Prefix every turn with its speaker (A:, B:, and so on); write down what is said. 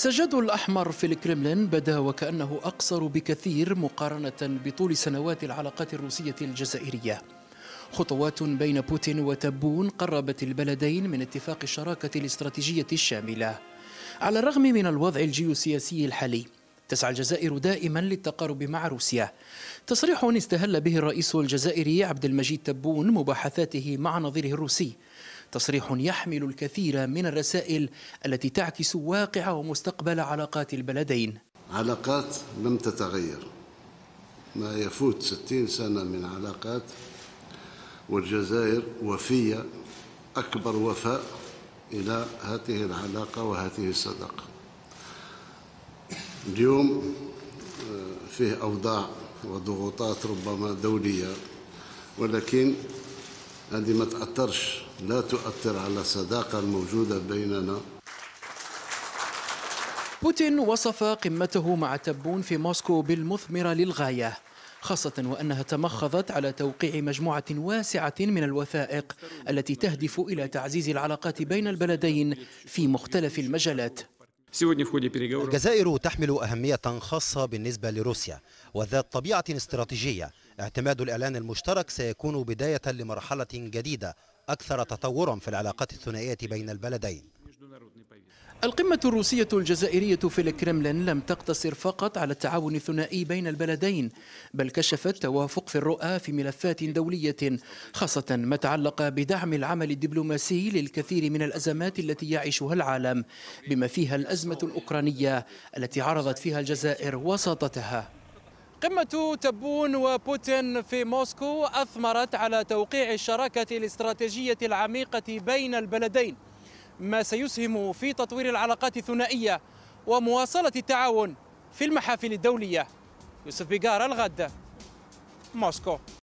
A: سجاد الأحمر في الكرملين بدا وكأنه أقصر بكثير مقارنة بطول سنوات العلاقات الروسية الجزائرية خطوات بين بوتين وتبون قربت البلدين من اتفاق الشراكة الاستراتيجية الشاملة على الرغم من الوضع الجيوسياسي الحالي تسعى الجزائر دائما للتقارب مع روسيا تصريح استهل به الرئيس الجزائري عبد المجيد تبون مباحثاته مع نظيره الروسي تصريح يحمل الكثير من الرسائل التي تعكس واقع ومستقبل
B: علاقات البلدين علاقات لم تتغير ما يفوت ستين سنة من علاقات والجزائر وفية أكبر وفاء إلى هذه العلاقة وهذه الصداقة اليوم آه، فيه أوضاع وضغوطات ربما دولية ولكن هذه ما تأثرش لا تؤثر على الصداقة الموجودة بيننا
A: بوتين وصف قمته مع تبون في موسكو بالمثمرة للغاية خاصة وأنها تمخضت على توقيع مجموعة واسعة من الوثائق التي
C: تهدف إلى تعزيز
A: العلاقات بين البلدين في مختلف المجالات
C: الجزائر تحمل أهمية خاصة بالنسبة لروسيا وذات طبيعة استراتيجية اعتماد الإعلان المشترك سيكون بداية لمرحلة جديدة أكثر تطورا في العلاقات الثنائية بين البلدين
A: القمة الروسية الجزائرية في الكرملين لم تقتصر فقط على التعاون الثنائي بين البلدين بل كشفت توافق في الرؤى في ملفات دولية خاصة ما تعلق بدعم العمل الدبلوماسي للكثير من الأزمات التي يعيشها العالم بما فيها الأزمة الأوكرانية التي عرضت فيها الجزائر وساطتها قمة تبون وبوتين في موسكو أثمرت على توقيع الشراكة الاستراتيجية العميقة بين البلدين ما سيسهم في تطوير العلاقات الثنائية ومواصلة التعاون في المحافل الدولية يوسف بيقار الغد موسكو